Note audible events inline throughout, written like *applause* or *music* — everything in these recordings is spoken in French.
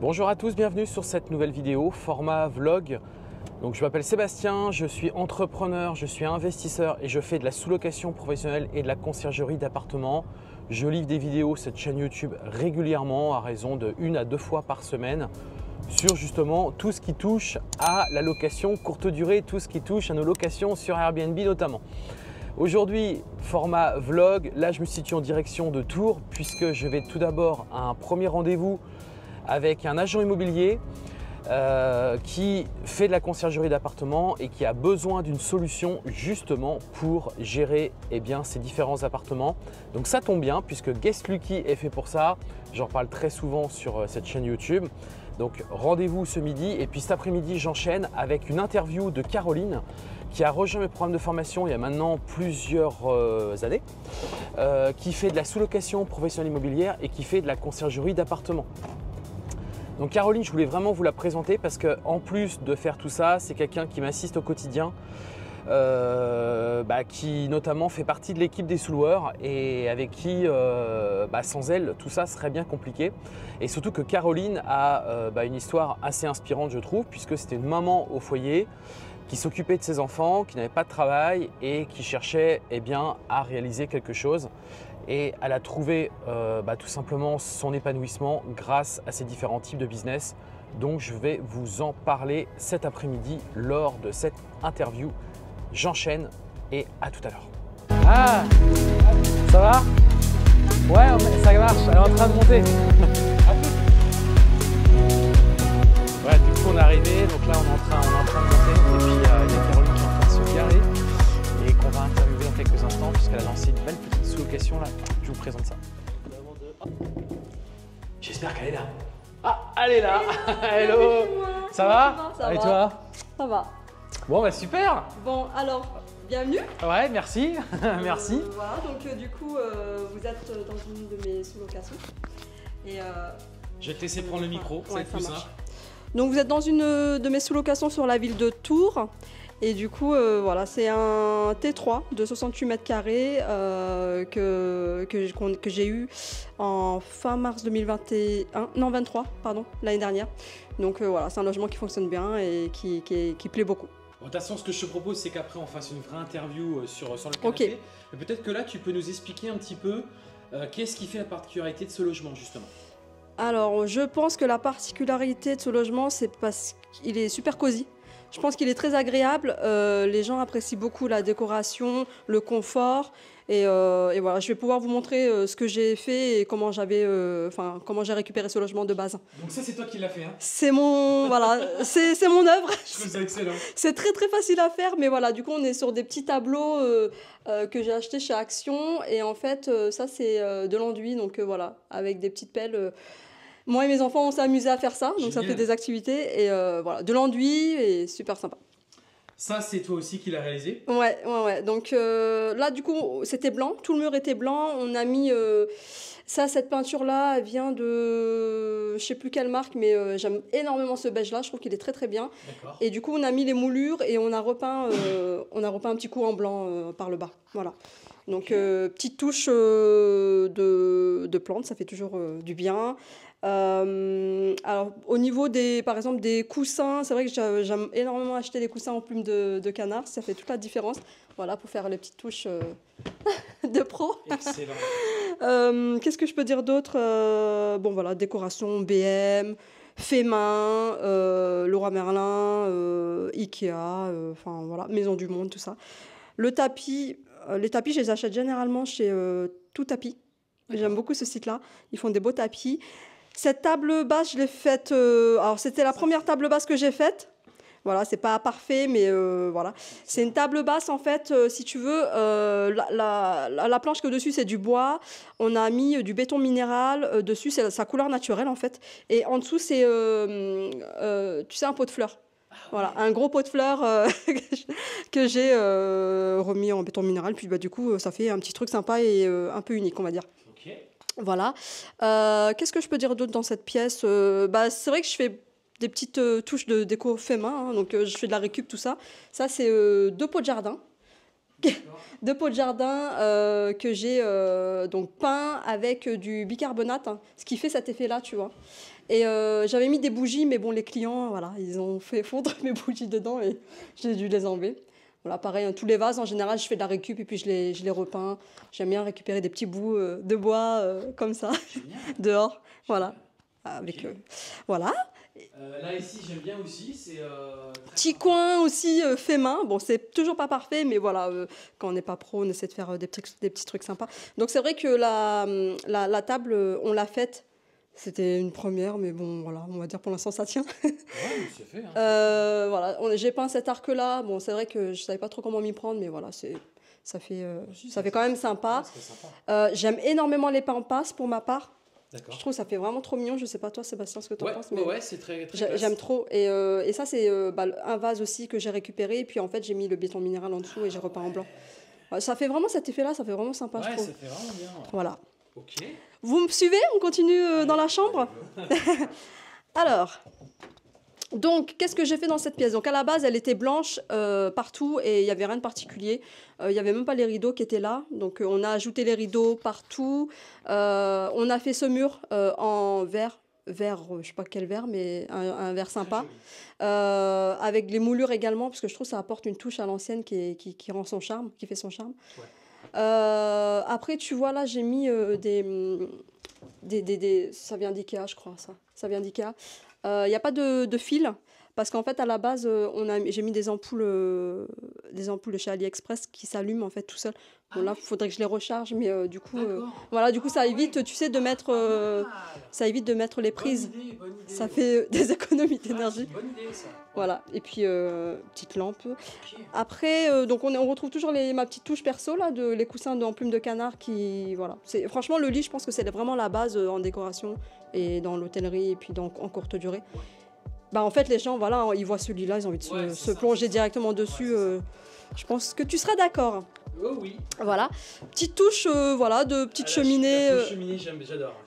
Bonjour à tous, bienvenue sur cette nouvelle vidéo format vlog. Donc je m'appelle Sébastien, je suis entrepreneur, je suis investisseur et je fais de la sous-location professionnelle et de la conciergerie d'appartements. Je livre des vidéos sur cette chaîne YouTube régulièrement à raison de une à deux fois par semaine sur justement tout ce qui touche à la location courte durée, tout ce qui touche à nos locations sur Airbnb notamment. Aujourd'hui, format vlog, là je me situe en direction de Tours puisque je vais tout d'abord à un premier rendez-vous avec un agent immobilier euh, qui fait de la conciergerie d'appartements et qui a besoin d'une solution justement pour gérer eh bien, ces différents appartements. Donc ça tombe bien puisque Guest Lucky est fait pour ça. J'en parle très souvent sur euh, cette chaîne YouTube. Donc rendez-vous ce midi et puis cet après-midi j'enchaîne avec une interview de Caroline qui a rejoint mes programmes de formation il y a maintenant plusieurs euh, années, qui fait de la sous-location professionnelle immobilière et qui fait de la conciergerie d'appartements. Donc Caroline, je voulais vraiment vous la présenter parce que en plus de faire tout ça, c'est quelqu'un qui m'assiste au quotidien. Euh, bah, qui notamment fait partie de l'équipe des sous et avec qui, euh, bah, sans elle, tout ça serait bien compliqué. Et surtout que Caroline a euh, bah, une histoire assez inspirante, je trouve, puisque c'était une maman au foyer qui s'occupait de ses enfants, qui n'avait pas de travail et qui cherchait eh bien, à réaliser quelque chose et elle a trouvé euh, bah, tout simplement son épanouissement grâce à ces différents types de business. Donc je vais vous en parler cet après-midi lors de cette interview. J'enchaîne et à tout à l'heure. Ah Ça va Ouais, ça marche, elle est en train de monter. *laughs* Ouais, du coup on est arrivé, donc là on est en train, de monter et puis euh, il y a Caroline qui est en train de se garer et qu'on va interviewer dans quelques instants puisqu'elle a lancé une belle petite là. Je vous présente ça. J'espère qu'elle est là. Ah, elle est là. *laughs* Hello. Ça va Et toi Ça va. Bon bah super. Bon alors, bienvenue. Ouais, merci. *laughs* merci. Euh, voilà, donc euh, du coup, euh, vous êtes dans une de mes sous-locations. Et je vais te laisser prendre le micro, ça Donc vous êtes dans une de mes sous-locations sur la ville de Tours. Et du coup, euh, voilà, c'est un T3 de 68 mètres carrés euh, que, que, j'ai eu en fin mars 2021, non 23, pardon, l'année dernière. Donc euh, voilà, c'est un logement qui fonctionne bien et qui, qui, plaît beaucoup. De toute façon, ce que je te propose, c'est qu'après, on fasse une vraie interview sur, sur le canapé. Mais Peut-être que là, tu peux nous expliquer un petit peu qu'est-ce qui fait la particularité de ce logement, justement. Alors, je pense que la particularité de ce logement, c'est parce qu'il est super cosy. Je pense qu'il est très agréable. Euh, les gens apprécient beaucoup la décoration, le confort. Et, euh, voilà, je vais pouvoir vous montrer euh, ce que j'ai fait et comment j'avais, enfin comment j'ai récupéré ce logement de base. Donc ça, c'est toi qui l'as fait. Hein. c'est mon, voilà, c'est, c'est mon œuvre. *laughs* C'est très très facile à faire, mais voilà, du coup, on est sur des petits tableaux que j'ai achetés chez Action et en fait, ça c'est de l'enduit, donc voilà, avec des petites pelles. Moi et mes enfants, on s'est amusés à faire ça, donc ça fait des activités et euh, voilà, de l'enduit et super sympa. Ça, c'est toi aussi qui l'as réalisé Ouais, ouais, ouais. Donc euh, là, du coup, c'était blanc, tout le mur était blanc. On a mis. Euh, ça, cette peinture-là, elle vient de. Je sais plus quelle marque, mais j'aime énormément ce beige-là. Je trouve qu'il est très, très bien. Et du coup, on a mis les moulures et on a repeint, on a repeint un petit coup en blanc par le bas. Voilà. Donc, petite touche de, de plantes, ça fait toujours du bien. Euh, alors, au niveau des, par exemple, des coussins, c'est vrai que j'aime énormément acheter des coussins en plumes de, canard. Ça fait toute la différence. Voilà, pour faire les petites touches euh, *laughs* de pro. Excellent. *laughs* Euh, qu'est-ce que je peux dire d'autre Bon, voilà, décoration, BM, fait main, Laura Merlin, Ikea, enfin voilà, Maison du Monde, tout ça. Le tapis, les tapis, je les achète généralement chez Tout Tapis. J'aime beaucoup ce site-là. Ils font des beaux tapis. Cette table basse, je l'ai faite. Euh, alors, c'était la première table basse que j'ai faite. Voilà, c'est pas parfait, mais euh, voilà. C'est une table basse, en fait, euh, si tu veux. La, la, la, planche que dessus, c'est du bois. On a mis du béton minéral. dessus, c'est sa couleur naturelle, en fait. Et en dessous, c'est, tu sais, un pot de fleurs. Voilà, un gros pot de fleurs *laughs* que j'ai remis en béton minéral. Puis bah, du coup, ça fait un petit truc sympa et un peu unique, on va dire. OK. Voilà. Euh, qu'est-ce que je peux dire d'autre dans cette pièce euh, bah, C'est vrai que je fais des petites euh, touches de déco fait main. Hein, donc, je fais de la récup, tout ça. Ça, c'est deux pots de jardin. *laughs* deux pots de jardin que j'ai donc peint avec du bicarbonate, hein, ce qui fait cet effet-là, tu vois. Et j'avais mis des bougies, mais bon, les clients, voilà, ils ont fait fondre *laughs* mes bougies dedans et j'ai dû les enlever. Voilà, pareil, hein, tous les vases, en général, je fais de la récup et puis je les, je les repeins. J'aime bien récupérer des petits bouts euh, de bois euh, comme ça, *laughs* dehors. Voilà. Avec, euh, voilà. là ici j'aime bien aussi, c'est petit coin aussi fait main. Bon c'est toujours pas parfait, mais voilà quand on n'est pas pro, on essaie de faire des petits, trucs sympas. Donc c'est vrai que la, hum, la table on l'a faite c'était une première, mais bon, voilà, on va dire pour l'instant ça tient. ouais, c'est fait. Hein. Euh, voilà, j'ai peint cet arc-là. Bon, c'est vrai que je savais pas trop comment m'y prendre, mais voilà, c'est ça fait, euh, ça fait quand même sympa. Euh, j'aime énormément les pains en passe pour ma part. Je trouve que ça fait vraiment trop mignon. Je sais pas toi, Sébastien, ce que tu en penses. Mais ouais, c'est très, très J'aime trop. Et, et ça, c'est bah, un vase aussi que j'ai récupéré. Et puis en fait, j'ai mis le béton minéral en dessous et j'ai repeint en blanc. Ça fait vraiment cet effet-là, ça fait vraiment sympa, je trouve. Ça fait vraiment bien. Voilà. Ok. Vous me suivez On continue euh, dans la chambre *laughs* Alors, donc, qu'est-ce que j'ai fait dans cette pièce Donc, à la base, elle était blanche euh, partout et il n'y avait rien de particulier. Euh, il y n'y avait même pas les rideaux qui étaient là. Donc, on a ajouté les rideaux partout. on a fait ce mur en vert, vert, je sais pas quel vert, mais un, un vert sympa. avec les moulures également, parce que je trouve que ça apporte une touche à l'ancienne qui, rend son charme, qui fait son charme. Ouais. Euh, après, tu vois, là, j'ai mis euh, des, Ça vient d'IKEA, je crois, ça. Ça vient d'IKEA. Il euh, n'y a pas de fil. Parce qu'en fait, à la base, euh, on a, j'ai mis des ampoules, euh, des ampoules de chez AliExpress qui s'allument en fait tout seul. Bon, ah là, il faudrait que je les recharge, mais euh, du coup, voilà, du coup, ça évite, tu sais, de mettre, ah. ça évite de mettre les prises. Ça fait *laughs* des économies ah, d'énergie. Voilà. Et puis petite lampe. Après, donc on, retrouve toujours les, ma petite touche perso là, de les coussins en plume de canard qui, voilà. C'est franchement le lit, je pense que c'est vraiment la base en décoration et dans l'hôtellerie et puis donc en courte durée bah, en fait, les gens, voilà, ils voient celui-là, ils ont envie de se, plonger directement dessus. Euh, je pense que tu seras d'accord. Oh oui. Voilà. Petite touche, euh, voilà, de ah, euh, petite cheminée.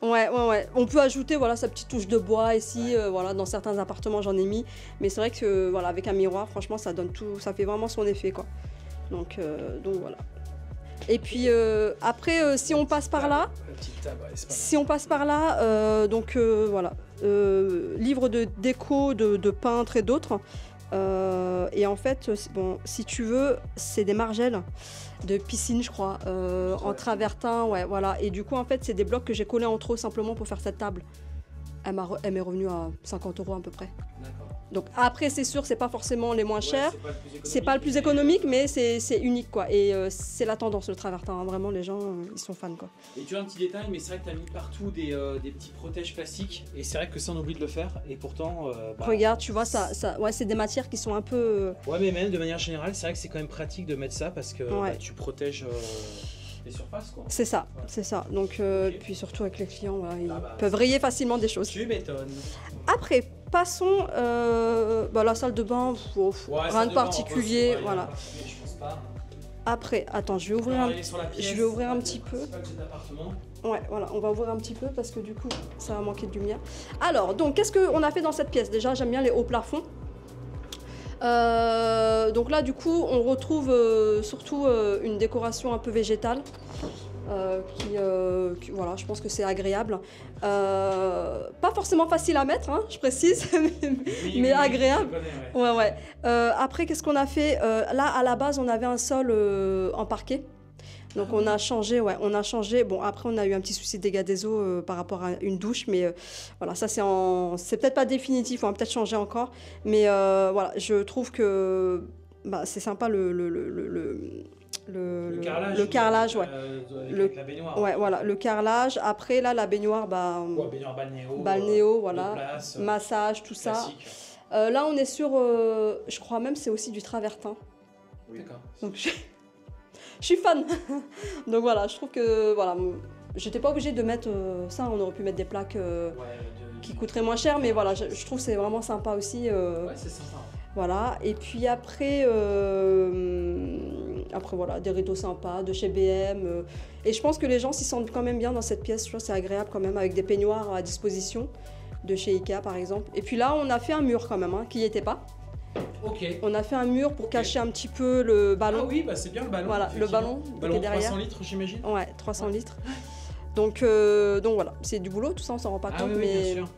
Ouais, ouais, ouais. On peut ajouter, voilà, sa petite touche de bois ici, voilà, dans certains appartements j'en ai mis, mais c'est vrai que, voilà, avec un miroir, franchement, ça donne tout, ça fait vraiment son effet, quoi. Donc, donc voilà. Et puis après, si on passe par ah, là, si on passe par là, donc voilà, euh, livres de déco de, peintres et d'autres. Euh, et en fait, bon, si tu veux, c'est des margelles de piscine, je crois, euh, en travertin, ouais, voilà. Et du coup, en fait, c'est des blocs que j'ai collés entre trop simplement pour faire cette table. Elle m'est revenue à 50 euros à peu près. Donc après, c'est sûr, c'est pas forcément les moins chers. c'est pas, le plus économique, mais, c'est unique quoi. Et euh, c'est la tendance le travertin. Hein. Vraiment, les gens, euh, ils sont fans quoi. Et tu as un petit détail, mais c'est vrai que as mis partout des, euh, des petits protèges plastiques. Et c'est vrai que ça on oublie de le faire. Et pourtant, bah, regarde, tu vois ça, ça ouais, c'est des matières qui sont un peu. Ouais, mais même de manière générale, c'est vrai que c'est quand même pratique de mettre ça parce que bah, protèges les surfaces quoi. C'est ça, c'est ça. Donc, puis surtout avec les clients, ils ah bah, peuvent rayer facilement des choses. Tu m'étonnes. Après, Passons à euh, bah, la salle de bain, rien de particulier, voilà. Après, attends, je vais ouvrir un, je vais ouvrir un petit peu. Ouais, voilà, on va ouvrir un petit peu parce que du coup, ça va manquer de lumière. Alors, donc, qu'est-ce qu'on a fait dans cette pièce Déjà, j'aime bien les hauts plafonds. Euh, donc là, du coup, on retrouve euh, surtout une décoration un peu végétale. Euh, euh, qui, voilà, je pense que c'est agréable. Euh, pas forcément facile à mettre, hein, je précise, *laughs* mais, agréable. ouais. Ouais, après, qu'est-ce qu'on a fait Là, à la base, on avait un sol en parquet. Donc on a ah. changé, ouais, on a changé. Bon, après on a eu un petit souci de dégâts des eaux par rapport à une douche, mais voilà, ça c'est en... c'est peut-être pas définitif, on va peut-être changer encore. Mais voilà, je trouve que bah, c'est sympa le le, le, carrelage, le euh, carrelage ouais. Euh, le, la baignoire. Ouais, voilà, le carrelage. Après, là, la baignoire, bah, baignoire balnéo, balnéo euh, voilà, massage, tout ça. là, on est sur, je crois même, c'est aussi du travertin. D'accord. Donc, je... *laughs* suis fan. *laughs* Donc voilà, je trouve que voilà, j'étais pas obligée de mettre ça. On aurait pu mettre des plaques qui coûteraient moins cher, mais voilà, je, je trouve c'est vraiment sympa aussi. Ouais, c'est sympa. Voilà. Et puis après après, voilà, des rideaux sympas, de chez BM. Euh, et je pense que les gens s'y sentent quand même bien dans cette pièce. Je trouve c'est agréable quand même, avec des peignoirs à disposition de chez Ikea, par exemple. Et puis là, on a fait un mur quand même, hein, qui n'y était pas. OK, On a fait un mur pour cacher un petit peu le ballon. Ah oui, bah, c'est bien le ballon. Voilà, le ballon, qui est derrière. 300 litres, j'imagine. Ouais, 300 litres. Donc, euh, donc voilà, c'est du boulot, tout ça, on s'en rend pas ah compte. mais... bien sûr.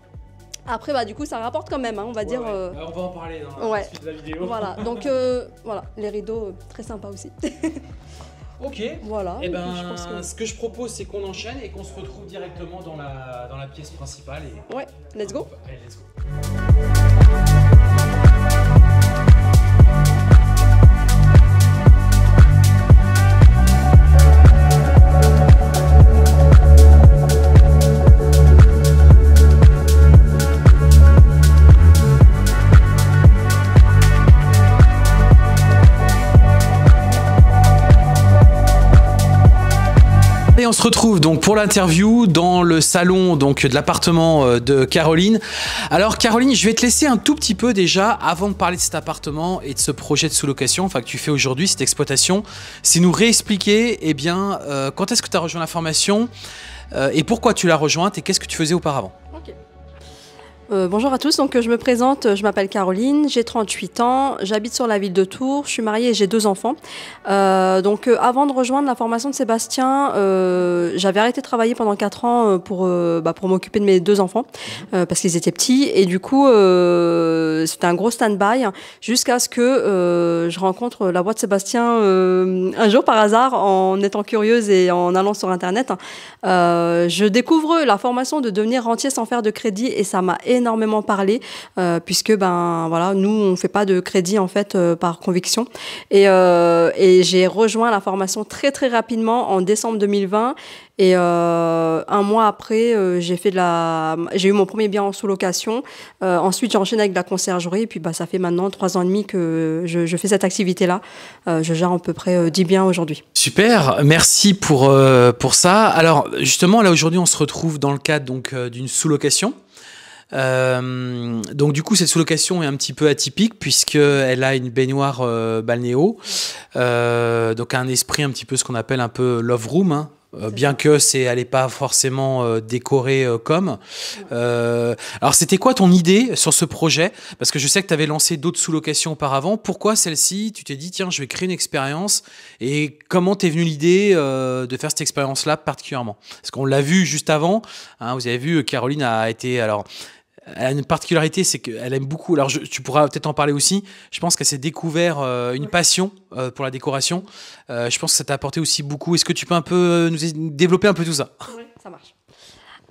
Après, bah, du coup, ça rapporte quand même, hein, on va dire. Euh, bah, on va en parler dans la vidéo. Voilà, *laughs* donc euh, voilà, les rideaux, euh, très sympa aussi. *laughs* ok. Voilà. Et eh ben, je pense que... ce que je propose, c'est qu'on enchaîne et qu'on se retrouve directement dans la, dans la pièce principale. Et... Ouais, let's go. let's go. On se retrouve donc pour l'interview dans le salon donc de l'appartement euh, de Caroline. Alors Caroline, je vais te laisser un tout petit peu déjà avant de parler de cet appartement et de ce projet de sous-location, enfin que tu fais aujourd'hui cette exploitation, c'est nous réexpliquer eh bien euh, quand est-ce que tu as rejoint la formation euh, et pourquoi tu l'as rejointe et qu'est-ce que tu faisais auparavant. Euh, bonjour à tous, donc euh, je me présente, euh, je m'appelle Caroline, j'ai 38 ans, j'habite sur la ville de Tours, je suis mariée et j'ai deux enfants. donc avant de rejoindre la formation de Sébastien, j'avais arrêté de travailler pendant 4 ans pour, bah, pour m'occuper de mes deux enfants mhm. parce qu'ils étaient petits et du coup c'était un gros stand-by jusqu'à ce que je rencontre la voix de Sébastien un jour par hasard en étant curieuse et en allant sur internet. je découvre la formation de devenir rentier sans faire de crédit et ça m'a énormément parlé euh, puisque ben voilà nous on fait pas de crédit en fait euh, par conviction euh, et, j'ai rejoint la formation très très rapidement en décembre 2020 et un mois après, j'ai fait de la, j'ai eu mon premier bien en sous-location. Ensuite, ensuite, enchaîné avec la conciergerie. Et puis, bah, ça fait maintenant trois ans et demi que je, fais cette activité-là. je gère à peu près dix biens aujourd'hui. Super, merci pour, pour ça. Alors, justement, là aujourd'hui, on se retrouve dans le cadre donc d'une sous-location. Euh, donc du coup, cette sous-location est un petit peu atypique puisqu'elle a une baignoire euh, balnéo, euh, donc un esprit un petit peu ce qu'on appelle un peu love room. Hein. bien que c'est, elle n'est pas forcément décorée comme. alors, c'était quoi ton idée sur ce projet Parce que je sais que tu avais lancé d'autres sous-locations auparavant. Pourquoi celle-ci Tu t'es dit, tiens, je vais créer une expérience. Et comment t'es venue l'idée de faire cette expérience-là particulièrement Parce qu'on l'a vu juste avant. Hein, vous avez vu, Caroline a été. Alors, elle a une particularité, c'est qu'elle aime beaucoup. Alors, tu pourras peut-être en parler aussi. Je pense qu'elle s'est découvert euh, une passion euh, pour la décoration. Euh, je pense que ça t'a apporté aussi beaucoup. Est-ce que tu peux un peu nous développer un peu tout ça Oui, ça marche.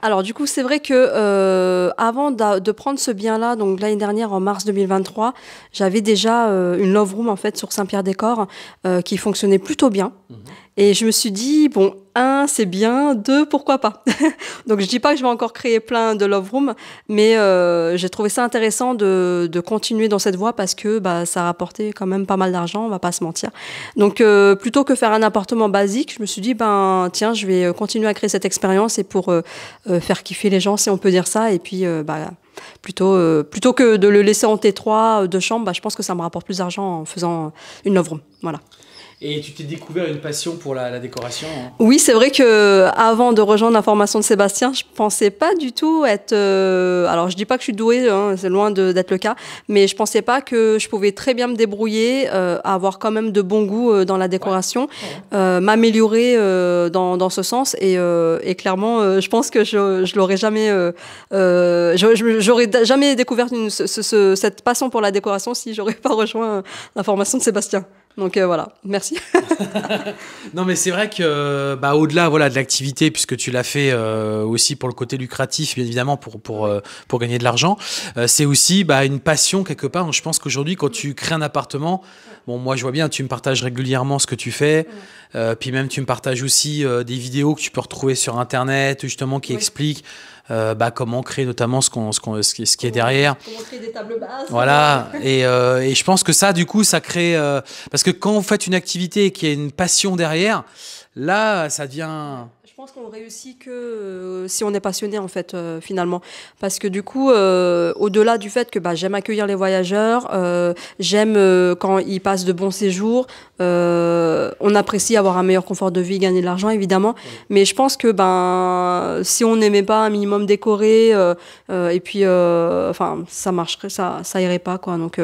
Alors du coup, c'est vrai que avant de prendre ce bien-là, donc l'année dernière en mars 2023, j'avais déjà une love room en fait sur saint pierre Décor qui fonctionnait plutôt bien. Mmh. Et je me suis dit, bon, un, c'est bien, deux, pourquoi pas. *laughs* Donc je dis pas que je vais encore créer plein de Love Room, mais euh, j'ai trouvé ça intéressant de, de, continuer dans cette voie parce que bah, ça rapportait quand même pas mal d'argent, on va pas se mentir. Donc euh, plutôt que faire un appartement basique, je me suis dit, ben tiens, je vais euh, continuer à créer cette expérience et pour faire kiffer les gens, si on peut dire ça, et puis bah, plutôt, plutôt que de le laisser en T3 de chambre, bah, je pense que ça me rapporte plus d'argent en faisant une Love Room. Voilà. Et tu t'es découvert une passion pour la, décoration. Hein. Oui, c'est vrai que avant de rejoindre la formation de Sébastien, je pensais pas du tout être. Euh, alors, je dis pas que je suis douée, hein, c'est loin d'être le cas, mais je pensais pas que je pouvais très bien me débrouiller, euh, avoir quand même de bons goûts euh, dans la décoration, m'améliorer dans, ce sens. Et, clairement, je pense que je, je l'aurais jamais, j'aurais jamais découvert cette passion pour la décoration si j'aurais pas rejoint la formation de Sébastien. Donc euh, voilà, merci. *laughs* non, mais c'est vrai que, bah, au-delà voilà, de l'activité, puisque tu l'as fait euh, aussi pour le côté lucratif, bien évidemment, pour, pour, euh, pour gagner de l'argent, c'est aussi bah, une passion quelque part. je pense qu'aujourd'hui, quand tu crées un appartement, bon, moi je vois bien, tu me partages régulièrement ce que tu fais, puis même tu me partages aussi des vidéos que tu peux retrouver sur Internet, justement, qui expliquent euh, bah, comment créer notamment ce, qu'on, ce, qu'on, ce, qui, est derrière. des tables Voilà, et, euh, et, je pense que ça, du coup, ça crée... Euh, parce que quand vous faites une activité et qu'il y a une passion derrière, là, ça devient je pense qu'on réussit que euh, si on est passionné en fait euh, finalement, parce que du coup, euh, au-delà du fait que bah, j'aime accueillir les voyageurs, j'aime quand ils passent de bons séjours, on apprécie avoir un meilleur confort de vie, gagner de l'argent évidemment, mais je pense que ben si on n'aimait pas un minimum décoré et puis enfin ça marcherait, ça ça irait pas quoi. Donc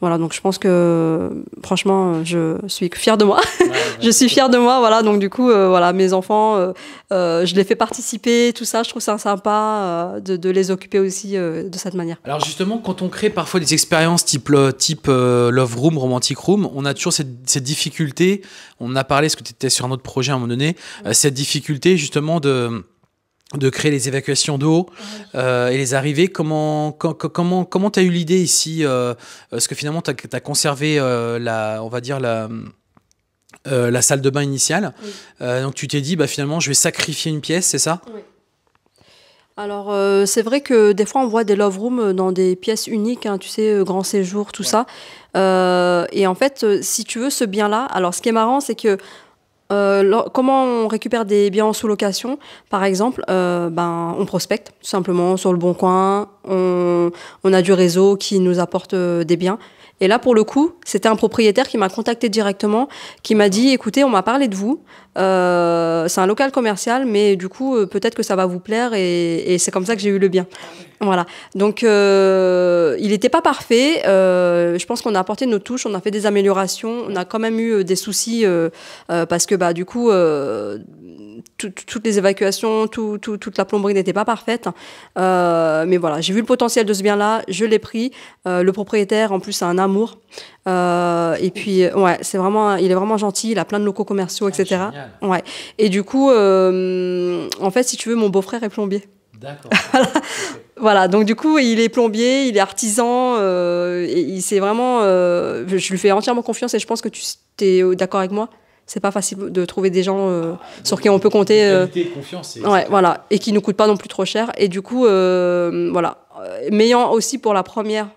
voilà, donc je pense que franchement, je suis fière de moi, *laughs* je suis fière de moi, voilà. Donc du coup, voilà mes enfants euh, je les fais participer, tout ça. Je trouve ça sympa euh, de, les occuper aussi euh, de cette manière. Alors justement, quand on crée parfois des expériences type, type Love Room, Romantic Room, on a toujours cette, difficulté. On a parlé, parce que tu étais sur un autre projet à un moment donné, cette difficulté justement de de créer les évacuations d'eau et les arrivées. Comment tu comment comment t'as eu l'idée ici euh, ce que finalement, tu as, conservé la, on va dire la euh, la salle de bain initiale. Euh, donc tu t'es dit, bah, finalement, je vais sacrifier une pièce, c'est ça Alors, euh, c'est vrai que des fois, on voit des love rooms dans des pièces uniques, hein, tu sais, grand séjour, tout ça. et en fait, si tu veux ce bien-là, alors ce qui est marrant, c'est que comment on récupère des biens en sous-location Par exemple, ben, on prospecte tout simplement sur le bon coin, on a du réseau qui nous apporte des biens. Et là, pour le coup, c'était un propriétaire qui m'a contacté directement, qui m'a dit écoutez, on m'a parlé de vous. Euh, c'est un local commercial, mais du coup, euh, peut-être que ça va vous plaire. Et, et c'est comme ça que j'ai eu le bien. Voilà. Donc, euh, il n'était pas parfait. Euh, je pense qu'on a apporté nos touches, on a fait des améliorations. On a quand même eu euh, des soucis parce que, bah, du coup toutes les évacuations, tout, toute la plomberie n'était pas parfaite. Euh, mais voilà, j'ai vu le potentiel de ce bien-là, je l'ai pris. Euh, le propriétaire, en plus, a un amour. Euh, et puis, ouais, c'est vraiment, il est vraiment gentil, il a plein de locaux commerciaux, etc. Ah, ouais. Et du coup, en fait, si tu veux, mon beau-frère est plombier. D'accord. *laughs* voilà, donc du coup, il est plombier, il est artisan, et il c'est vraiment. je lui fais entièrement confiance et je pense que tu es d'accord avec moi c'est pas facile de trouver des gens euh, sur qui on peut compter. et euh, ouais, voilà, et qui nous coûtent pas non plus trop cher. Et du coup, euh, voilà. M'ayant aussi pour la première,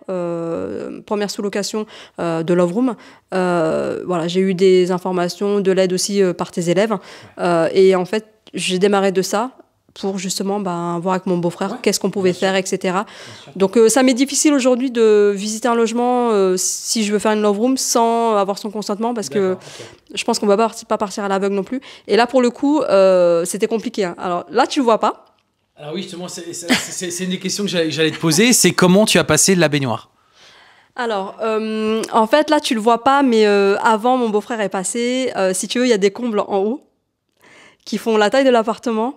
première sous-location de Love Room, voilà, j'ai eu des informations, de l'aide aussi par tes élèves. et en fait, j'ai démarré de ça pour justement ben, voir avec mon beau-frère qu'est-ce qu'on pouvait faire, etc. Donc euh, ça m'est difficile aujourd'hui de visiter un logement euh, si je veux faire une love room sans avoir son consentement parce que je pense qu'on ne va pas, partir à l'aveugle non plus. Et là pour le coup, euh, c'était compliqué. Hein. Alors là tu le vois pas. Alors oui justement, c'est une des questions que j'allais te poser, c'est comment tu as passé de la baignoire alors, en fait, là, tu le vois pas, mais avant, mon beau-frère est passé. si tu veux, il y a des combles en haut qui font la taille de l'appartement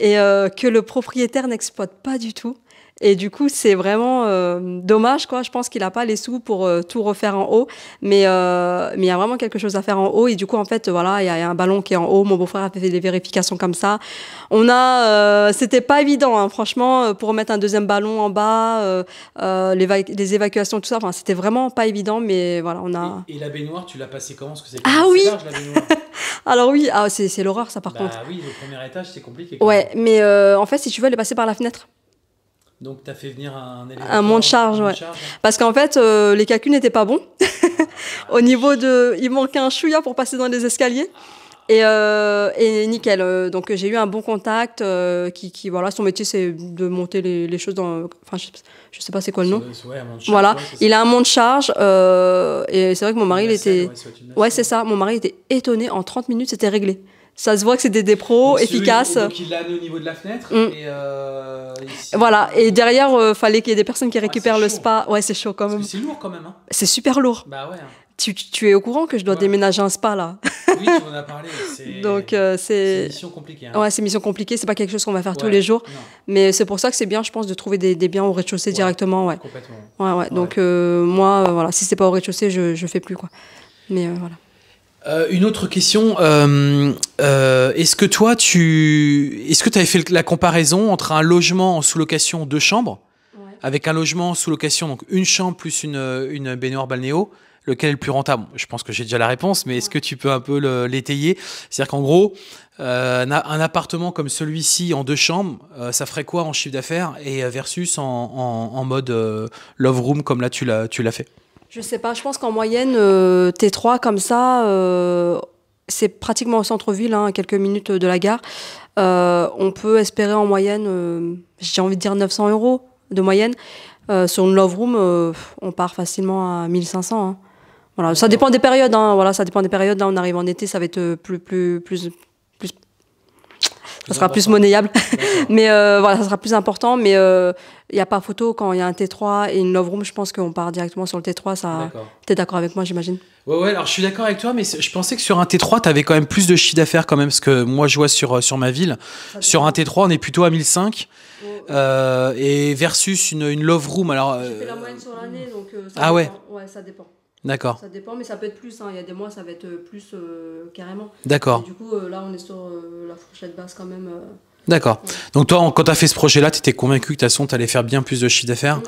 et euh, que le propriétaire n'exploite pas du tout. Et du coup, c'est vraiment euh, dommage, quoi. Je pense qu'il n'a pas les sous pour euh, tout refaire en haut. Mais euh, mais il y a vraiment quelque chose à faire en haut. Et du coup, en fait, voilà, il y, a un ballon qui est en haut. Mon beau-frère a fait des vérifications comme ça. On a, c'était pas évident, hein, franchement, pour mettre un deuxième ballon en bas, les, les évacuations, tout ça. Enfin, c'était vraiment pas évident, mais voilà, on a. Et, la baignoire, tu l'as passée comment que ah oui. *laughs* Alors oui, ah, c'est l'horreur ça par bah, contre. Oui, le premier étage c'est compliqué. Ouais, mais euh, en fait si tu veux elle est passée par la fenêtre. Donc, tu as fait venir un élévateur Un de charge, ouais. Hein. Parce qu'en fait, euh, les calculs n'étaient pas bons. Ah, *laughs* Au niveau de. Il manquait un chouïa pour passer dans les escaliers. Et, euh, nickel. Euh, donc j'ai eu un bon contact qui, voilà, son métier c'est de monter les, choses dans. Enfin, je, ne sais pas c'est quoi le nom. voilà, il a un de charge et c'est vrai que mon mari il était. ouais, c'est ça. Mon mari était étonné. En 30 minutes c'était réglé. Ça se voit que c'était des pros efficaces. donc il l'a au niveau de la fenêtre. Mm. Et euh, voilà. Et derrière, il euh, fallait qu'il y ait des personnes qui récupèrent le spa. Ouais, c'est chaud quand même. C'est lourd quand même. Hein. C'est super lourd. Bah ouais. Hein. Tu, es au courant que je dois déménager un spa là Oui, tu en as parlé. *laughs* Donc euh, c'est mission compliquée. Hein. Ouais, c'est mission compliquée. C'est pas quelque chose qu'on va faire tous les jours, mais c'est pour ça que c'est bien, je pense, de trouver des, biens au rez-de-chaussée directement. Ouais. Complètement. Ouais, ouais. Donc moi, voilà, si c'est pas au rez-de-chaussée, je je fais plus quoi. Mais voilà. Euh, une autre question. Euh, euh, est-ce que toi, tu est-ce que tu avais fait la comparaison entre un logement en sous-location deux chambres avec un logement en sous-location, donc une chambre plus une, une baignoire balnéo Lequel est le plus rentable Je pense que j'ai déjà la réponse, mais est-ce que tu peux un peu l'étayer C'est-à-dire qu'en gros, un, appartement comme celui-ci en deux chambres, ça ferait quoi en chiffre d'affaires et versus en, en mode love room comme là tu tu l'as fait je sais pas, je pense qu'en moyenne, euh, T3 comme ça, euh, c'est pratiquement au centre-ville, hein, quelques minutes de la gare. Euh, on peut espérer en moyenne, j'ai envie de dire 900 euros de moyenne. sur une Love Room, on part facilement à 1500. Hein. Voilà, ça dépend des périodes. Hein, voilà, ça dépend des périodes. Là, on arrive en été, ça va être plus, plus, plus, plus ça sera plus monnayable. *laughs* Mais voilà, ça sera plus important. Mais euh, il n'y a pas photo quand il y a un T3 et une love room. Je pense qu'on part directement sur le T3. Ça... es d'accord avec moi, j'imagine Ouais, ouais, alors je suis d'accord avec toi, mais je pensais que sur un T3, tu avais quand même plus de chiffre d'affaires quand même, parce que moi, je vois sur, euh, sur ma ville. sur un T3, on est plutôt à 1005. Euh, et versus une, love room. Alors, fais la euh, moyenne sur l'année, donc ça ah dépend. ouais Ouais, ça dépend. D'accord. Ça dépend, mais ça peut être plus. Hein. Il y a des mois, ça va être plus carrément. D'accord. Du coup, là, on est sur la fourchette basse quand même. D'accord. Donc toi, quand tu as fait ce projet-là, tu étais convaincu que de toute façon, tu allais faire bien plus de chiffre d'affaires.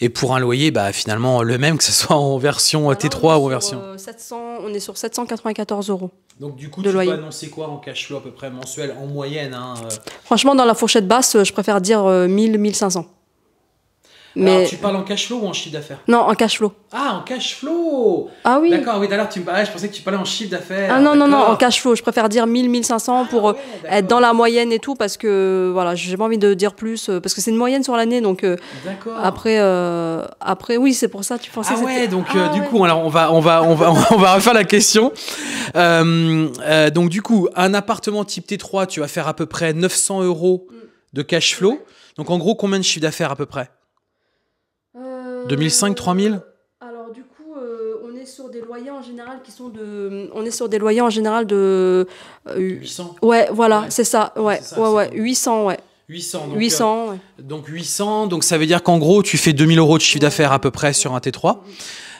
Et pour un loyer, bah, finalement, le même, que ce soit en version ah T3 ou en version... 700, euh, on est sur 794 euros. Donc du coup, de tu loyer. peux annoncer quoi en cash flow à peu près mensuel, en moyenne hein, euh Franchement, dans la fourchette basse, euh, je préfère dire 1000, 1500 tu parles en cash flow ou en chiffre d'affaires Non, en cash flow. Ah, en cash flow Ah oui D'accord, oui, d'ailleurs, ah, je pensais que tu parlais en chiffre d'affaires. Ah non, non, non, en cash flow. Je préfère dire 1000, 1500 ah pour euh, être dans la moyenne et tout, parce que voilà, j'ai pas envie de dire plus, euh, parce que c'est une moyenne sur l'année, donc. Euh, d'accord. Après, après, oui, c'est pour ça, que tu pensais. Ah ouais, donc ah du coup, alors on va, on va, on va, *laughs* on va refaire la question. donc du coup, un appartement type T3, tu vas faire à peu près 900 euros de cash flow. Donc en gros, combien de chiffre d'affaires à peu près 2005, euh, 3000 Alors du coup, euh, on est sur des loyers en général qui sont de, on est sur des loyers en général de. 800. Euh, ouais, voilà, c'est ça. Ouais, ouais, ouais, 800, ouais. 800. Donc, 800, donc 800, donc ça veut dire qu'en gros, tu fais 2000 euros de chiffre d'affaires à peu près sur un T3.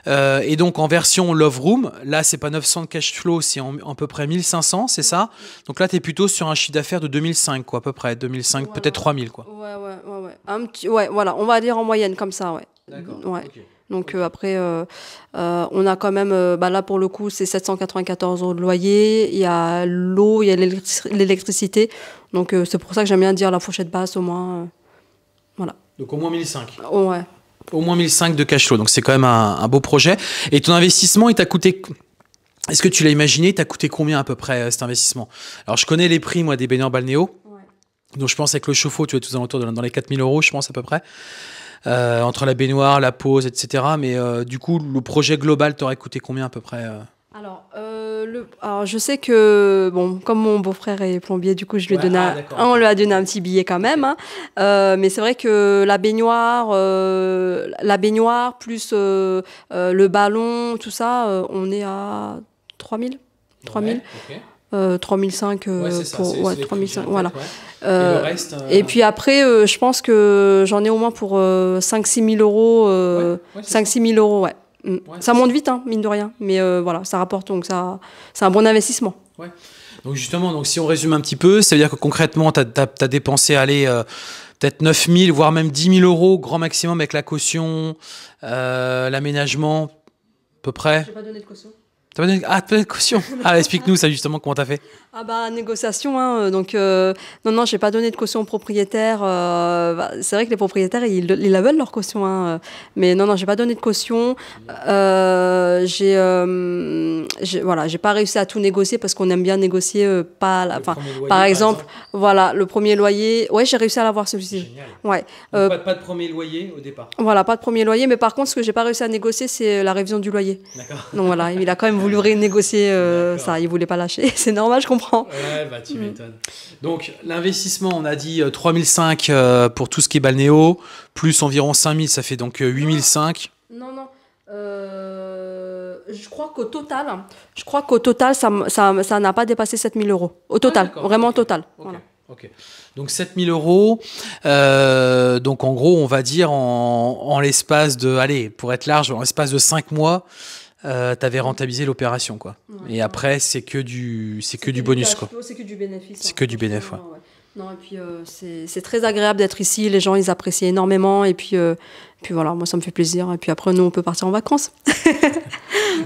Euh, et donc en version Love Room, là c'est pas 900 de cash flow, c'est à peu près 1500, c'est ça Donc là tu es plutôt sur un chiffre d'affaires de 2005, quoi, à peu près, 2005, peut-être 3000. Quoi. Ouais, ouais, ouais. ouais. Un petit, ouais, voilà, on va dire en moyenne comme ça, ouais. D'accord. Ouais. Donc euh, après, euh, on a quand même, bah, là pour le coup, c'est 794 euros de loyer, il y a l'eau, il y a l'électricité. Donc c'est pour ça que j'aime bien dire la fourchette basse au moins. voilà. Donc au moins 1500. ouais. Au moins 1005 de cash flow, donc c'est quand même un, beau projet. Et ton investissement, il t'a coûté. Est-ce que tu l'as imaginé T'as coûté combien à peu près euh, cet investissement Alors je connais les prix, moi, des baignoires balnéo. Donc je pense avec le chauffe-eau, tu es tous alentours de, dans les 4000 euros, je pense à peu près. Euh, entre la baignoire, la pose, etc. Mais euh, du coup, le projet global t'aurait coûté combien à peu près Alors, alors je sais que bon, comme mon beau-frère est plombier, du coup je lui ah, on lui a donné un petit billet quand même. Hein. Euh, mais c'est vrai que la baignoire, euh, la baignoire plus euh, le ballon, tout ça, on est à 3000, 3000. Ouais, Euh, 3005 pour voilà et, et, puis après je pense que j'en ai au moins pour 5 6 000 euros 5 6 000 euros ouais Mm. ça monte vite, hein, mine de rien. Mais euh, voilà, ça rapporte, donc ça, c'est un bon investissement. Ouais. Donc justement, donc si on résume un petit peu, ça veut dire que concrètement, tu as, dépensé aller euh, peut-être 9 000, voire même 10 000 euros, grand maximum avec la caution, euh, l'aménagement, à peu près. Je pas donné de caution. T'as Ah, de caution *laughs* ah, explique-nous ça justement, comment as fait Ah bah, négociation, hein, euh, donc... Euh, non, non, j'ai pas donné de caution aux propriétaires. Euh, bah, c'est vrai que les propriétaires, ils, la veulent leur caution, hein, mais non, non, j'ai pas donné de caution. j'ai... voilà, j'ai pas réussi à tout négocier parce qu'on aime bien négocier pas... La, fin, par, exemple, voilà, le premier loyer... Ouais, j'ai réussi à l'avoir celui-ci. Génial. Ouais. pas, de premier loyer au départ Voilà, pas de premier loyer, mais par contre, ce que j'ai pas réussi à négocier, c'est la révision du loyer. D'accord. Donc voilà, il a quand même *laughs* Il renégocier euh, ça, il voulait pas lâcher. *laughs* C'est normal, je comprends. Ouais, bah tu mm. m'étonnes. Donc l'investissement, on a dit 3005 euh, euh, pour tout ce qui est balnéo, plus environ 5000, ça fait donc 8005. Non, non. je crois qu'au total, hein, je crois qu'au total, ça n'a pas dépassé 7000 euros. Au ah total, vraiment au total. Okay. Donc 7000 euros. donc en gros, on va dire en, en l'espace de, allez, pour être large, en l'espace de 5 mois, euh, tu avais rentabilisé l'opération. quoi. et après, c'est que du, c'est que, du bonus. quoi. C'est que du bénéfice. C'est hein. que du bénéfice. Non, et puis euh, c'est très agréable d'être ici. Les gens, ils apprécient énormément. Et puis, euh, puis voilà, moi, ça me fait plaisir. Et puis après, nous, on peut partir en vacances. *laughs*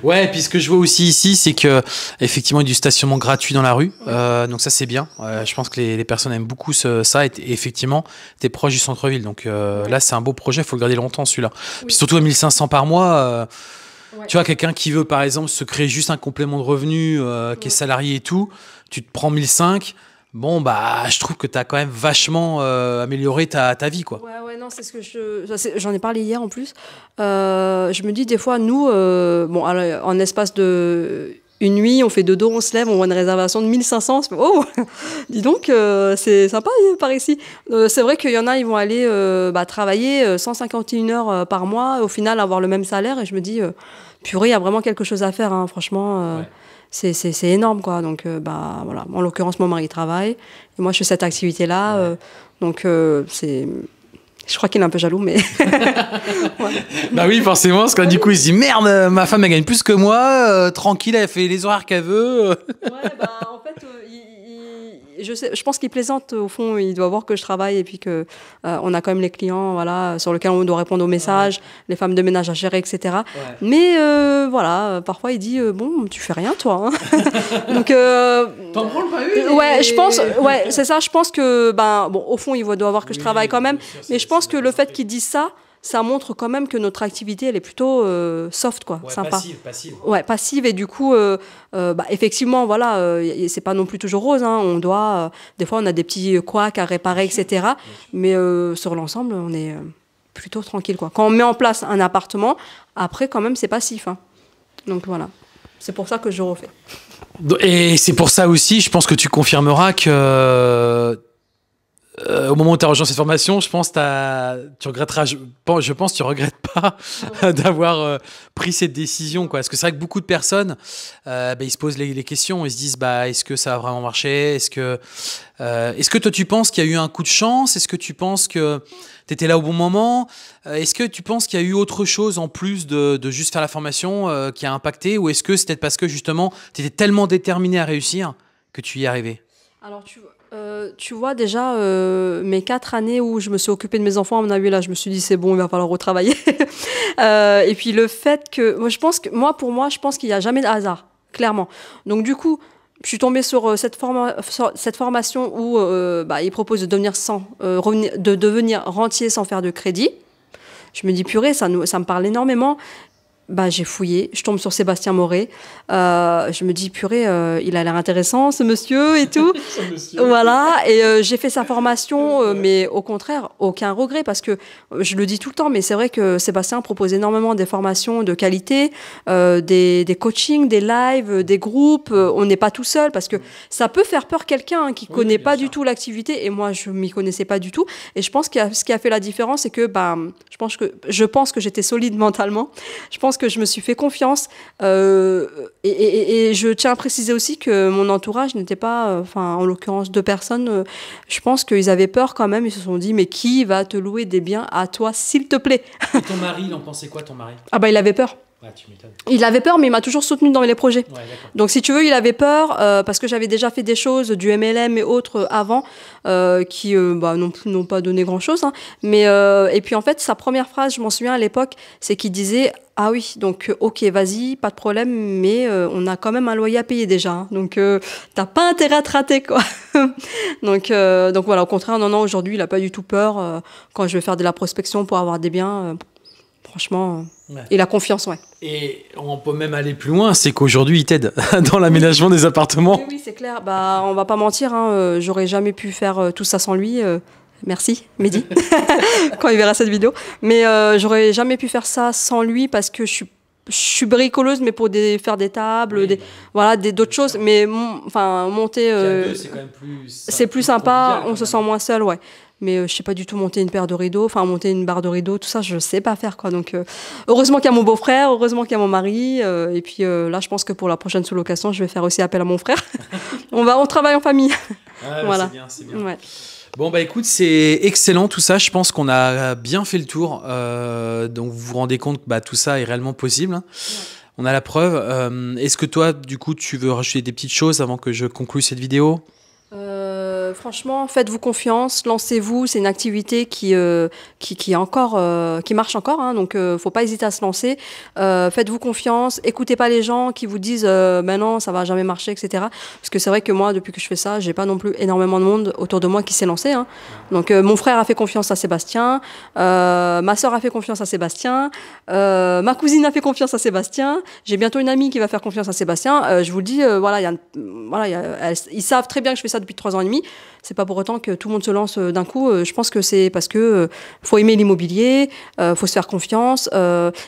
ouais, et puis ce que je vois aussi ici, c'est que effectivement, il y a du stationnement gratuit dans la rue. Euh, donc ça, c'est bien. je pense que les, les personnes aiment beaucoup ce, ça. Et, effectivement, t'es es proche du centre-ville. Donc euh, là, c'est un beau projet. Il faut le garder longtemps, celui-là. Puis surtout à 1500 par mois tu vois, quelqu'un qui veut, par exemple, se créer juste un complément de revenu, euh, qui est salarié et tout, tu te prends 1005. Bon, bah, je trouve que tu as quand même vachement euh, amélioré ta, vie, quoi. Ouais, ouais, non, c'est ce que je. J'en ai parlé hier en plus. Euh, je me dis, des fois, nous, bon, en espace de une nuit, on fait deux dos, on se lève, on voit une réservation de 1500. Oh, *laughs* dis donc, euh, c'est sympa hein, par ici. Euh, c'est vrai qu'il y en a, ils vont aller euh, bah, travailler 151 heures par mois, au final avoir le même salaire. Et je me dis, purée, il y a vraiment quelque chose à faire, hein. franchement. C'est énorme, quoi. Donc, bah, voilà. En l'occurrence, mon mari travaille. moi, je fais cette activité-là. donc, c'est je crois qu'il est un peu jaloux, mais. *laughs* Bah oui, forcément, parce que du coup, il se dit merde, ma femme, elle gagne plus que moi, euh, tranquille, elle fait les horaires qu'elle veut. ouais, bah en fait, euh, je, sais, je pense qu'il plaisante au fond. Il doit voir que je travaille et puis que euh, on a quand même les clients, voilà, sur lesquels on doit répondre aux messages, les femmes de ménage à gérer, etc. Mais euh, voilà, parfois il dit euh, bon, tu fais rien toi. Hein. *laughs* Donc t'en prends pas une. Ouais, je pense. *laughs* Ouais, c'est ça. Je pense que ben bon, au fond, il doit voir que je travaille quand même. mais je pense que le fait qu'il dise ça ça montre quand même que notre activité, elle est plutôt euh, soft, quoi, ouais, sympa. Passive, passive. Ouais, passive. Et du coup, euh, euh, bah, effectivement, voilà, c'est pas non plus toujours rose. Hein, on doit, des fois, on a des petits couacs à réparer, etc. Mais sur l'ensemble, on est plutôt tranquille, quoi. Quand on met en place un appartement, après, quand même, c'est passif. Hein. Donc voilà. C'est pour ça que je refais. Et c'est pour ça aussi, je pense que tu confirmeras que euh, au moment où tu as rejoint cette formation, je pense que tu regretteras, je pense, je pense tu regrettes pas *laughs* d'avoir euh, pris cette décision. Quoi. Parce que c'est vrai que beaucoup de personnes, euh, bah, ils se posent les, questions, ils se disent, bah, est-ce que ça a vraiment marché Est-ce que, est-ce que toi tu penses qu'il y a eu un coup de chance Est-ce que tu penses que tu étais là au bon moment Est-ce que tu penses qu'il y a eu autre chose en plus de, de juste faire la formation qui a impacté Ou est-ce que c'était parce que justement tu étais tellement déterminé à réussir que tu y es arrivé Alors tu vois euh, tu vois, déjà, euh, mes quatre années où je me suis occupée de mes enfants, à mon avis, là, je me suis dit, c'est bon, il va falloir retravailler. *laughs* Euh, et puis le fait que, moi, je pense que, moi, pour moi, je pense qu'il n'y a jamais de hasard, clairement. Donc, du coup, je suis tombée sur cette, cette formation où bah, proposent proposent de devenir, sans, de devenir rentier sans faire de crédit. Je me dis, purée, ça, nous, ça me parle énormément bah, j'ai fouillé, je tombe sur Sébastien Moret. Euh, je me dis, purée, euh, il a l'air intéressant, ce monsieur et tout. *laughs* Voilà, et euh, j'ai fait sa *laughs* formation, mais au contraire, aucun regret, parce que je le dis tout le temps, mais c'est vrai que Sébastien propose énormément des formations de qualité, des, des, coachings, des lives, des groupes. on n'est pas tout seul, parce que mm. ça peut faire peur quelqu'un hein, qui connaît pas du tout l'activité, et moi, je m'y connaissais pas du tout. Et je pense que ce qui a fait la différence, c'est que bah, je pense que, je pense que j'étais solide mentalement. Je pense que je me suis fait confiance. Euh, et, je tiens à préciser aussi que mon entourage n'était pas, euh, enfin, en l'occurrence, deux personnes. Euh, je pense qu'ils avaient peur quand même. Ils se sont dit, mais qui va te louer des biens à toi, s'il te plaît Et ton mari, il en pensait quoi, ton mari Ah, bah, il avait peur il avait peur, mais il m'a toujours soutenu dans les projets. Donc, si tu veux, il avait peur euh, parce que j'avais déjà fait des choses, du MLM et autres euh, avant, euh, qui bah, n'ont pas donné grand-chose. Hein. Mais et puis en fait, sa première phrase, je m'en souviens à l'époque, c'est qu'il disait ah oui, donc ok, vas-y, pas de problème, mais on a quand même un loyer à payer déjà. Hein. donc tu t'as pas intérêt à te rater, quoi. *laughs* donc, donc voilà, au contraire, non, non, aujourd'hui, il a pas du tout peur. quand je vais faire de la prospection pour avoir des biens, franchement. Et la confiance, ouais. Et on peut même aller plus loin, c'est qu'aujourd'hui, il t'aide *laughs* dans l'aménagement des appartements. Oui, c'est clair. Bah, on va pas mentir, hein, euh, j'aurais jamais pu faire euh, tout ça sans lui. Euh. merci, Mehdi, *laughs* quand il verra cette vidéo. Mais j'aurais jamais pu faire ça sans lui parce que je suis bricoleuse mais pour faire des tables des voilà des d'autres choses mais enfin monter c'est plus, plus sympa on se sent moins seul ouais mais euh, je sais pas du tout monter une paire de rideaux, enfin monter une barre de rideaux, tout ça, je sais pas faire quoi. Donc euh, heureusement qu'il y a mon beau-frère, heureusement qu'il y a mon mari, euh, et puis là je pense que pour la prochaine sous-location, je vais faire aussi appel à mon frère. *laughs* on va, on travaille en famille. Ah, *laughs* bah, voilà. C'est bien, Bon bah écoute, c'est excellent tout ça. Je pense qu'on a bien fait le tour. donc vous vous rendez compte que bah, tout ça est réellement possible. Hein. On a la preuve. Est-ce que toi, du coup, tu veux rajouter des petites choses avant que je conclue cette vidéo euh, franchement, faites-vous confiance, lancez-vous. C'est une activité qui, euh, qui, est encore, euh, qui marche encore, hein, donc ne faut pas hésiter à se lancer. faites-vous confiance, écoutez pas les gens qui vous disent ben non, ça va jamais marcher, etc. Parce que c'est vrai que moi, depuis que je fais ça, j'ai pas non plus énormément de monde autour de moi qui s'est lancé. Hein. Donc mon frère a fait confiance à Sébastien, ma soeur a fait confiance à Sébastien, ma cousine a fait confiance à Sébastien. J'ai bientôt une amie qui va faire confiance à Sébastien. je vous dis, voilà, y a, ils savent très bien que je fais ça depuis trois ans et demi c'est pas pour autant que tout le monde se lance euh, d'un coup. Euh, je pense que c'est parce que euh, faut aimer l'immobilier, faut se faire confiance.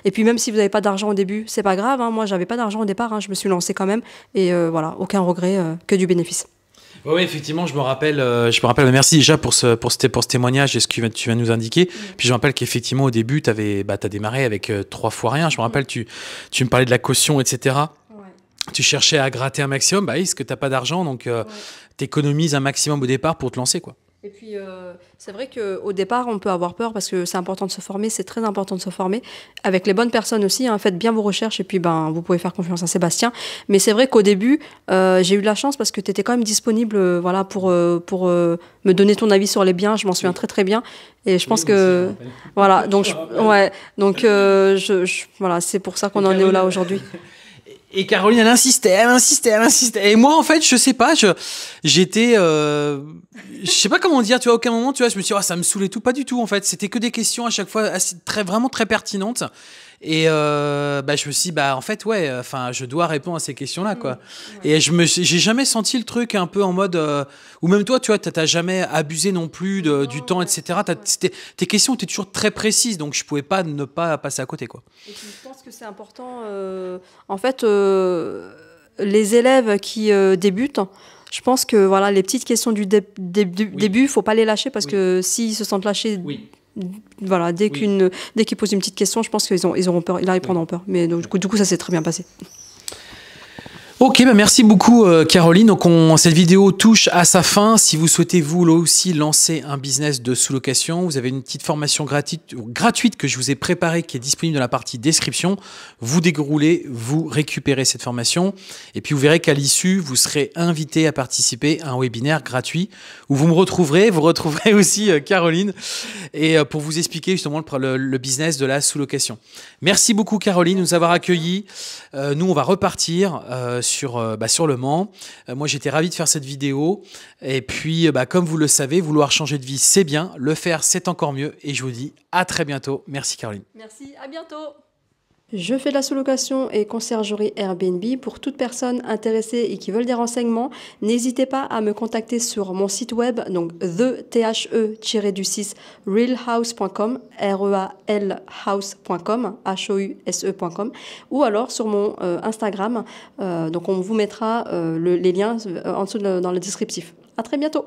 et puis même si vous n'avez pas d'argent au début, c'est pas grave. Moi, hein. moi, j'avais pas d'argent au départ, hein. je me suis lancée quand même. Et voilà, aucun regret, que du bénéfice. Oui, effectivement, je me rappelle, je me rappelle, merci déjà pour ce, pour ce, pour ce témoignage et ce que tu viens de nous indiquer. Mm. Puis je me rappelle qu'effectivement, au début, tu bah, as démarré avec trois fois rien. Je me mm. rappelle, tu, tu me parlais de la caution, etc tu cherchais à gratter un maximum, bah oui, parce que t'as pas d'argent, donc t'économises un maximum au départ pour te lancer, quoi. Et puis, euh, c'est vrai qu'au départ, on peut avoir peur parce que c'est important de se former, c'est très important de se former avec les bonnes personnes aussi. En hein, faites bien vos recherches et puis ben, vous pouvez faire confiance à Sébastien. Mais c'est vrai qu'au début, euh, j'ai eu de la chance parce que tu étais quand même disponible euh, voilà, pour, pour me donner ton avis sur les biens. Je m'en souviens très très bien. Et je pense que. voilà, *laughs* donc, ouais, donc voilà, c'est pour ça qu'on en est là aujourd'hui. *laughs* et Caroline, elle insistait, elle insistait, elle insistait. Et moi, en fait, je sais pas, je, j'étais, euh, je sais pas comment dire, tu vois, à aucun moment, tu vois, je me suis dit, oh, ça me saoulait tout, pas du tout, en fait. C'était que des questions à chaque fois assez, très, vraiment très pertinentes. Et euh, bah, je me suis dit, bah, en fait, ouais, enfin, je dois répondre à ces questions-là, quoi. Mm. Et je me, j'ai jamais senti le truc un peu en mode, euh, ou même toi, tu vois, t'as jamais abusé non plus de, du temps, etc. Tes questions étaient toujours très précises, donc je pouvais pas ne pas passer à côté, quoi. Et je pense que c'est important, euh, en fait, les élèves qui débutent, je pense que voilà, les petites questions du début, il ne faut pas les lâcher parce que s'ils se sentent lâchés oui voilà, dès qu'une, dès qu'ils posent une petite question, je pense qu'ils ont, ils auront peur. Là, ils prendront peur. Mais du coup ça s'est très bien passé. Ok, bah, merci beaucoup euh, Caroline. Donc on, cette vidéo touche à sa fin. Si vous souhaitez vous aussi lancer un business de sous-location, vous avez une petite formation gratuite, gratuite que je vous ai préparée qui est disponible dans la partie description. Vous déroulez, vous récupérez cette formation et puis vous verrez qu'à l'issue, vous serez invité à participer à un webinaire gratuit où vous me retrouverez, vous retrouverez *laughs* aussi euh, Caroline et euh, pour vous expliquer justement le, le business de la sous-location. Merci beaucoup Caroline de nous avoir accueillis. nous, on va repartir sur, euh, bah, sur le Mans. Euh, moi, j'étais ravi de faire cette vidéo. Et puis, euh, bah, comme vous le savez, vouloir changer de vie, c'est bien. Le faire, c'est encore mieux. Et je vous dis à très bientôt. Merci Caroline. Merci, à bientôt. Je fais de la sous-location et conciergerie Airbnb. Pour toute personne intéressée et qui veut des renseignements, n'hésitez pas à me contacter sur mon site web, donc the 6 realhouse.com, R-E-A-L house.com, H-O-U-S-E.com, ou alors sur mon euh, Instagram. Euh, donc on vous mettra euh, les liens en dessous dans le descriptif. À très bientôt!